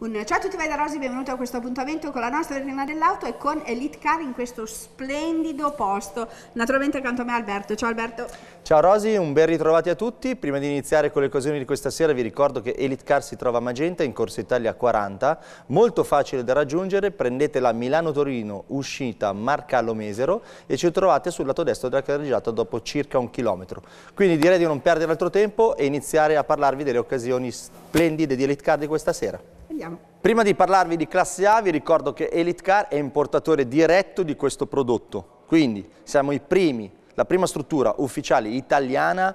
Un ciao a tutti, voi da Rosi, benvenuti a questo appuntamento con la nostra Verena dell'Auto e con Elite Car in questo splendido posto. Naturalmente accanto a me Alberto. Ciao Alberto. Ciao Rosi, un ben ritrovati a tutti. Prima di iniziare con le occasioni di questa sera vi ricordo che Elite Car si trova a Magenta in Corso Italia 40, molto facile da raggiungere, prendete la Milano-Torino uscita Marcallo Mesero e ci trovate sul lato destro della carreggiata dopo circa un chilometro. Quindi direi di non perdere altro tempo e iniziare a parlarvi delle occasioni splendide di Elite Car di questa sera. Andiamo. Prima di parlarvi di classe A vi ricordo che Elite Car è importatore diretto di questo prodotto, quindi siamo i primi, la prima struttura ufficiale italiana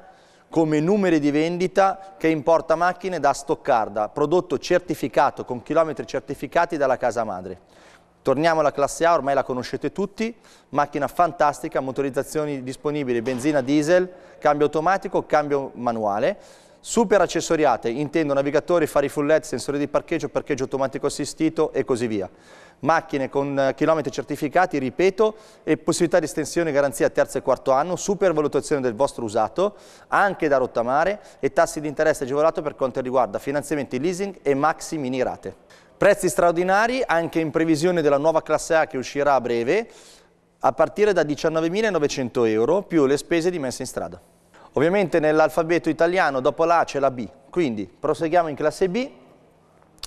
come numeri di vendita che importa macchine da Stoccarda, prodotto certificato con chilometri certificati dalla casa madre. Torniamo alla classe A, ormai la conoscete tutti, macchina fantastica, motorizzazioni disponibili, benzina diesel, cambio automatico, cambio manuale Super accessoriate, intendo navigatori, fari full LED, sensori di parcheggio, parcheggio automatico assistito e così via. Macchine con eh, chilometri certificati, ripeto, e possibilità di estensione e garanzia terzo e quarto anno, super valutazione del vostro usato, anche da rottamare e tassi di interesse agevolato per quanto riguarda finanziamenti leasing e maxi mini rate. Prezzi straordinari anche in previsione della nuova classe A che uscirà a breve, a partire da 19.900 euro più le spese di messa in strada. Ovviamente nell'alfabeto italiano dopo la c'è la B, quindi proseguiamo in classe B,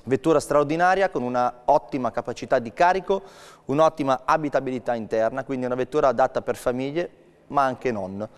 vettura straordinaria con una ottima capacità di carico, un'ottima abitabilità interna, quindi una vettura adatta per famiglie ma anche non.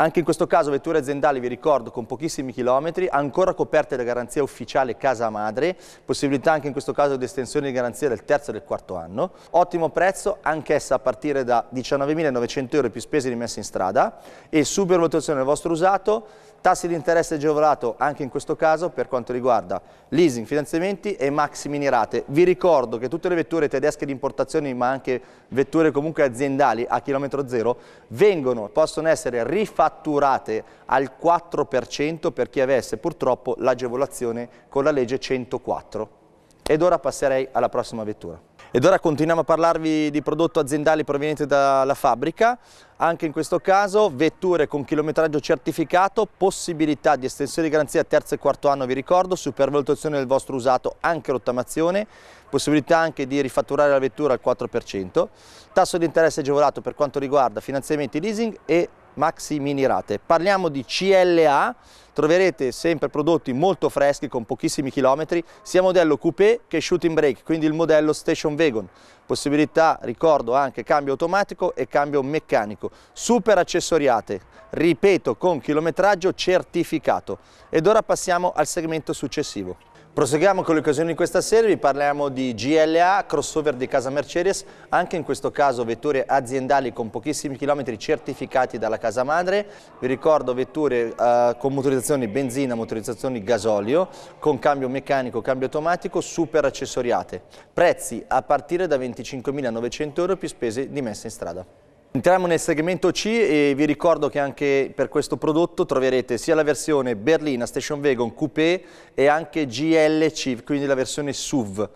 Anche in questo caso vetture aziendali, vi ricordo, con pochissimi chilometri, ancora coperte da garanzia ufficiale casa madre, possibilità anche in questo caso di estensione di garanzia del terzo e del quarto anno. Ottimo prezzo, anch'essa a partire da 19.900 euro più spese di messa in strada e supervalutazione del vostro usato, tassi di interesse agevolato anche in questo caso per quanto riguarda leasing, finanziamenti e maxi mini rate. Vi ricordo che tutte le vetture tedesche di importazioni, ma anche vetture comunque aziendali a chilometro zero, vengono, possono essere rifatte fatturate al 4% per chi avesse purtroppo l'agevolazione con la legge 104. Ed ora passerei alla prossima vettura. Ed ora continuiamo a parlarvi di prodotto aziendale proveniente dalla fabbrica, anche in questo caso vetture con chilometraggio certificato, possibilità di estensione di garanzia terzo e quarto anno vi ricordo, supervalutazione del vostro usato anche rottamazione, possibilità anche di rifatturare la vettura al 4%, tasso di interesse agevolato per quanto riguarda finanziamenti leasing e maxi mini rate. Parliamo di CLA, troverete sempre prodotti molto freschi con pochissimi chilometri, sia modello coupé che shooting brake, quindi il modello station wagon. Possibilità, ricordo, anche cambio automatico e cambio meccanico. Super accessoriate, ripeto, con chilometraggio certificato. Ed ora passiamo al segmento successivo. Proseguiamo con le occasioni di questa serie, vi parliamo di GLA, crossover di casa Mercedes, anche in questo caso vetture aziendali con pochissimi chilometri certificati dalla casa madre, vi ricordo vetture eh, con motorizzazioni benzina, motorizzazioni gasolio, con cambio meccanico, cambio automatico, super accessoriate, prezzi a partire da 25.900 euro più spese di messa in strada. Entriamo nel segmento C e vi ricordo che anche per questo prodotto troverete sia la versione berlina Station Wagon Coupé e anche GLC, quindi la versione SUV.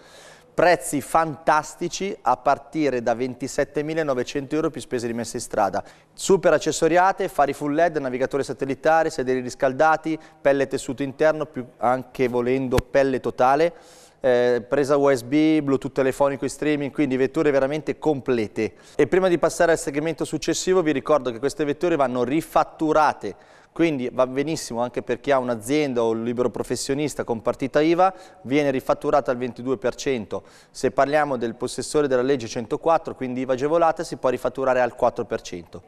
Prezzi fantastici a partire da 27.900 euro più spese di messa in strada. Super accessoriate, fari full LED, navigatore satellitare, sedili riscaldati, pelle e tessuto interno, più anche volendo pelle totale eh, presa USB, Bluetooth telefonico e streaming, quindi vetture veramente complete. E prima di passare al segmento successivo vi ricordo che queste vetture vanno rifatturate, quindi va benissimo anche per chi ha un'azienda o un libero professionista con partita IVA, viene rifatturata al 22%. Se parliamo del possessore della legge 104, quindi IVA agevolata, si può rifatturare al 4%.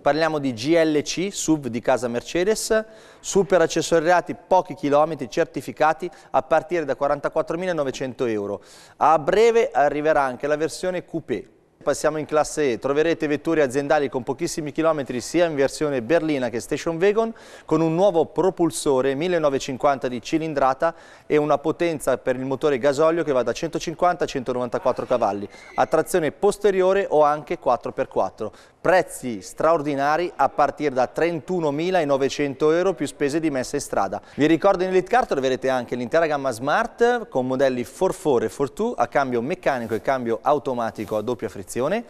Parliamo di GLC, SUV di casa Mercedes, super accessoriati pochi chilometri certificati a partire da 44.900 euro. A breve arriverà anche la versione coupé. Passiamo in classe E, troverete vetture aziendali con pochissimi chilometri sia in versione berlina che station wagon con un nuovo propulsore 1950 di cilindrata e una potenza per il motore gasolio che va da 150 a 194 cavalli, a trazione posteriore o anche 4x4 prezzi straordinari a partire da 31.900 euro più spese di messa in strada. Vi ricordo in Elite Car troverete anche l'intera gamma Smart con modelli 4 4 e 4 2 a cambio meccanico e cambio automatico a doppia frizione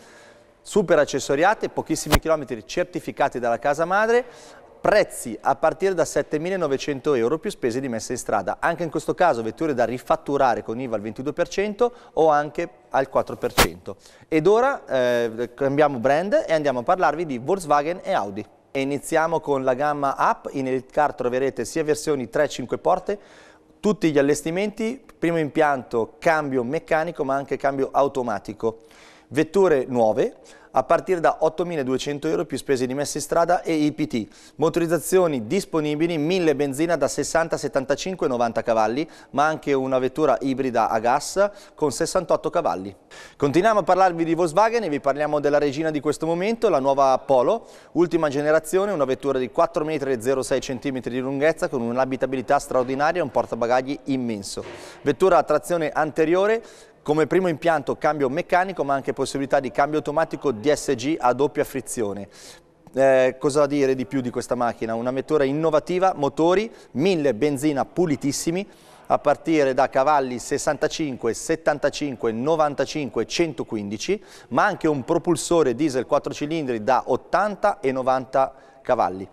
super accessoriate, pochissimi chilometri certificati dalla casa madre, prezzi a partire da 7.900 euro più spese di messa in strada. Anche in questo caso vetture da rifatturare con IVA al 22% o anche al 4%. Ed ora eh, cambiamo brand e andiamo a parlarvi di Volkswagen e Audi. E iniziamo con la gamma Up, in Elite Car troverete sia versioni 3-5 porte, tutti gli allestimenti, primo impianto cambio meccanico ma anche cambio automatico. Vetture nuove, a partire da 8.200 euro più spese di messa in strada e IPT. Motorizzazioni disponibili, 1000 benzina da 60, 75 e 90 cavalli, ma anche una vettura ibrida a gas con 68 cavalli. Continuiamo a parlarvi di Volkswagen e vi parliamo della regina di questo momento, la nuova Polo, ultima generazione, una vettura di 4,06 m di lunghezza con un'abitabilità straordinaria e un portabagagli immenso. Vettura a trazione anteriore come primo impianto cambio meccanico ma anche possibilità di cambio automatico DSG a doppia frizione. Eh, cosa dire di più di questa macchina? Una vettura innovativa, motori 1000 benzina pulitissimi a partire da cavalli 65, 75, 95, 115, ma anche un propulsore diesel 4 cilindri da 80 e 90 cavalli.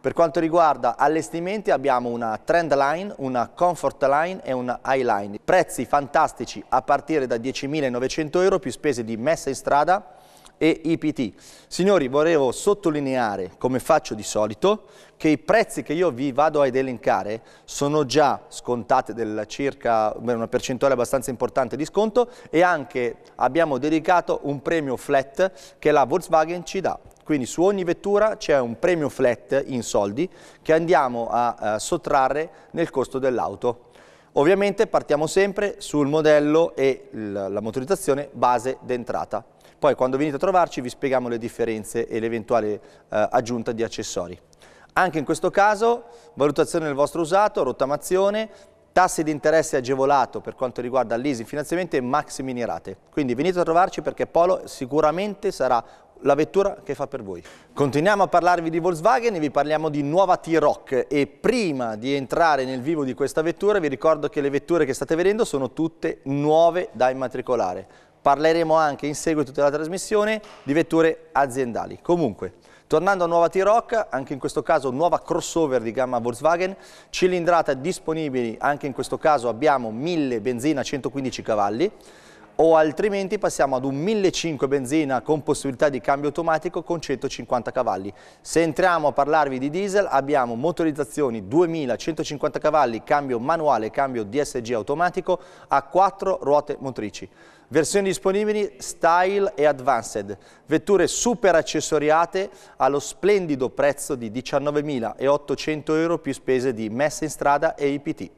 Per quanto riguarda allestimenti abbiamo una trend line, una comfort line e una high line. Prezzi fantastici a partire da 10.900 euro più spese di messa in strada e IPT. Signori, vorrei sottolineare, come faccio di solito, che i prezzi che io vi vado ad elencare sono già scontati del circa una percentuale abbastanza importante di sconto e anche abbiamo dedicato un premio flat che la Volkswagen ci dà. Quindi su ogni vettura c'è un premio flat in soldi che andiamo a, a eh, sottrarre nel costo dell'auto. Ovviamente partiamo sempre sul modello e la motorizzazione base d'entrata. Poi quando venite a trovarci vi spieghiamo le differenze e l'eventuale eh, aggiunta di accessori. Anche in questo caso valutazione del vostro usato, rottamazione, tassi di interesse agevolato per quanto riguarda l'easing finanziamento e max minirate. Quindi venite a trovarci perché Polo sicuramente sarà la vettura che fa per voi. Continuiamo a parlarvi di Volkswagen e vi parliamo di nuova T-Rock e prima di entrare nel vivo di questa vettura vi ricordo che le vetture che state vedendo sono tutte nuove da immatricolare. Parleremo anche in seguito della trasmissione di vetture aziendali. Comunque, tornando a nuova T-Rock, anche in questo caso nuova crossover di gamma Volkswagen, cilindrata disponibili, anche in questo caso abbiamo 1000 benzina 115 cavalli, o altrimenti passiamo ad un 1.500 benzina con possibilità di cambio automatico con 150 cavalli. Se entriamo a parlarvi di diesel abbiamo motorizzazioni 2.150 cavalli, cambio manuale, cambio DSG automatico a 4 ruote motrici. Versioni disponibili Style e Advanced, vetture super accessoriate allo splendido prezzo di 19.800 euro più spese di messa in strada e IPT.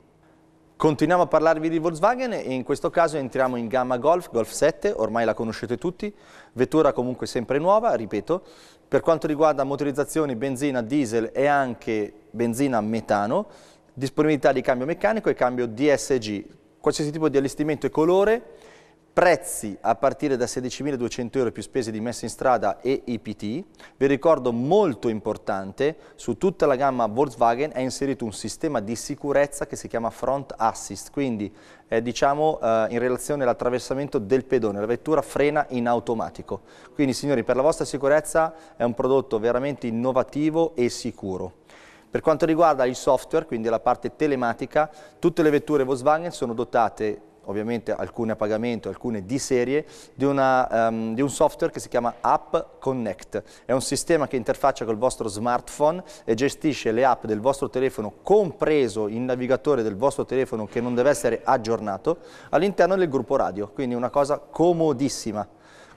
Continuiamo a parlarvi di Volkswagen e in questo caso entriamo in gamma Golf, Golf 7, ormai la conoscete tutti, vettura comunque sempre nuova, ripeto. Per quanto riguarda motorizzazioni benzina, diesel e anche benzina metano, disponibilità di cambio meccanico e cambio DSG, qualsiasi tipo di allestimento e colore, prezzi a partire da 16.200 euro più spese di messa in strada e IPT. Vi ricordo molto importante, su tutta la gamma Volkswagen è inserito un sistema di sicurezza che si chiama Front Assist, quindi eh, diciamo eh, in relazione all'attraversamento del pedone, la vettura frena in automatico. Quindi signori per la vostra sicurezza è un prodotto veramente innovativo e sicuro. Per quanto riguarda il software, quindi la parte telematica, tutte le vetture Volkswagen sono dotate ovviamente alcune a pagamento, alcune di serie, di, una, um, di, un software che si chiama App Connect. È un sistema che interfaccia col vostro smartphone e gestisce le app del vostro telefono, compreso il navigatore del vostro telefono che non deve essere aggiornato, all'interno del gruppo radio, quindi una cosa comodissima.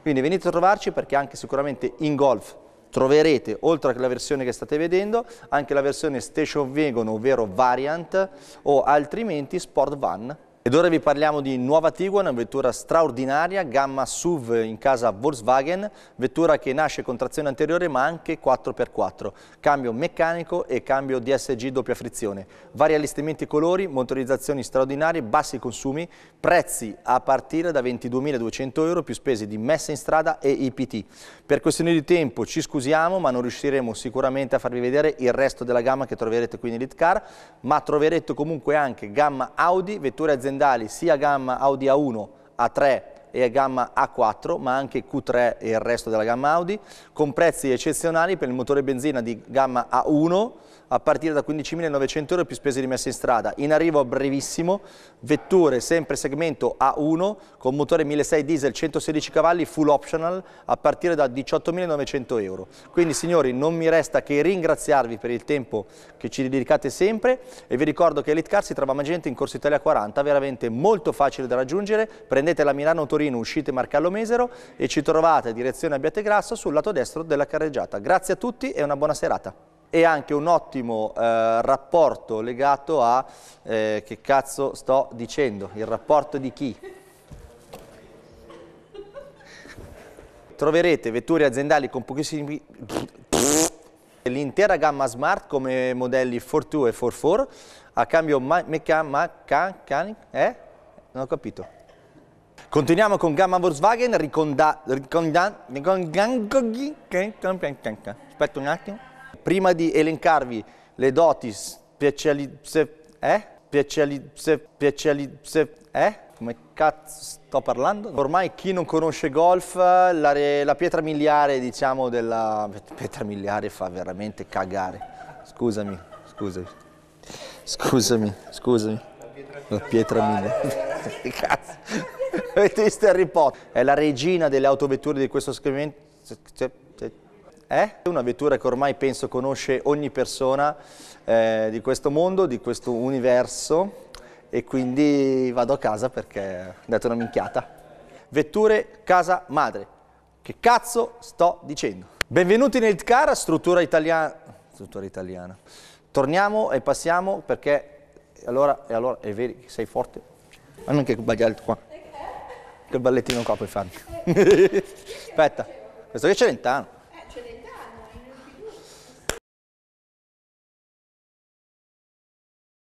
Quindi venite a trovarci perché anche sicuramente in golf troverete, oltre alla versione che state vedendo, anche la versione station wagon, ovvero variant, o altrimenti sport van, ed ora vi parliamo di nuova Tiguan, una vettura straordinaria, gamma SUV in casa Volkswagen, vettura che nasce con trazione anteriore ma anche 4x4, cambio meccanico e cambio DSG doppia frizione, vari allestimenti colori, motorizzazioni straordinarie, bassi consumi, prezzi a partire da 22.200 euro più spese di messa in strada e IPT. Per questioni di tempo ci scusiamo ma non riusciremo sicuramente a farvi vedere il resto della gamma che troverete qui in Elite Car, ma troverete comunque anche gamma Audi, vetture aziendali bipendali sia gamma Audi A1, A3 e gamma A4 ma anche Q3 e il resto della gamma Audi con prezzi eccezionali per il motore benzina di gamma A1 a partire da 15.900 euro più spese di messa in strada. In arrivo a brevissimo, vetture sempre segmento A1 con motore 1.6 diesel 116 cavalli full optional a partire da 18.900 euro. Quindi signori non mi resta che ringraziarvi per il tempo che ci dedicate sempre e vi ricordo che Elite Car si trova a in Corso Italia 40, veramente molto facile da raggiungere, prendete la Milano-Torino, uscite Marcello Mesero e ci trovate direzione Abbiategrasso sul lato destro della carreggiata. Grazie a tutti e una buona serata e anche un ottimo eh, rapporto legato a eh, che cazzo sto dicendo, il rapporto di chi. Troverete vetture aziendali con pochissimi... L'intera gamma Smart come modelli 42 e 44 a cambio meccanico, eh? Non ho capito. Continuiamo con gamma Volkswagen, riconda... riconda... riconda... Aspetta un attimo prima di elencarvi le doti specializze, eh? Specializze, specializze, eh? Come cazzo sto parlando? Ormai chi non conosce golf, la, re, la pietra miliare, diciamo, della... Pietra miliare fa veramente cagare. Scusami, scusami. Scusami, scusami. La pietra miliare. cazzo? Avete visto Harry Potter? È la regina delle autovetture di questo scrivente? Eh? è una vettura che ormai penso conosce ogni persona eh, di questo mondo, di questo universo e quindi vado a casa perché ho detto una minchiata. Vetture casa madre. Che cazzo sto dicendo? Benvenuti nel Car, struttura italiana. Struttura italiana. Torniamo e passiamo perché allora, e allora, è vero, che sei forte. Ma non che bagagli qua. Che ballettino qua puoi farmi. Eh. Aspetta, questo che c'è lontano.